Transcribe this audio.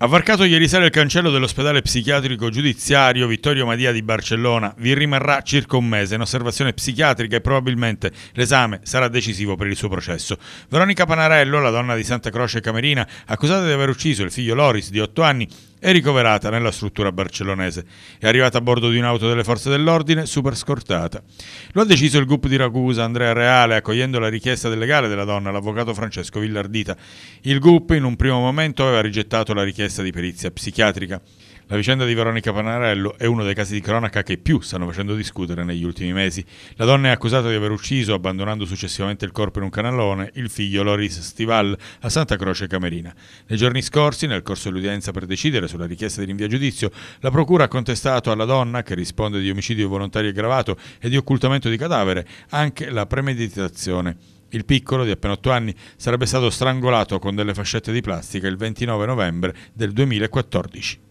Ha varcato ieri sera il cancello dell'ospedale psichiatrico giudiziario Vittorio Madia di Barcellona. Vi rimarrà circa un mese in osservazione psichiatrica e probabilmente l'esame sarà decisivo per il suo processo. Veronica Panarello, la donna di Santa Croce Camerina, accusata di aver ucciso il figlio Loris di 8 anni, è ricoverata nella struttura barcellonese. È arrivata a bordo di un'auto delle forze dell'ordine, super scortata. Lo ha deciso il GUP di Ragusa, Andrea Reale, accogliendo la richiesta del legale della donna, l'avvocato Francesco Villardita. Il GUP in un primo momento aveva rigettato la richiesta di perizia psichiatrica. La vicenda di Veronica Panarello è uno dei casi di cronaca che più stanno facendo discutere negli ultimi mesi. La donna è accusata di aver ucciso, abbandonando successivamente il corpo in un canalone, il figlio Loris Stival a Santa Croce Camerina. Nei giorni scorsi, nel corso dell'udienza per decidere sulla richiesta di rinvio a giudizio, la Procura ha contestato alla donna, che risponde di omicidio volontario aggravato e di occultamento di cadavere, anche la premeditazione. Il piccolo, di appena 8 anni, sarebbe stato strangolato con delle fascette di plastica il 29 novembre del 2014.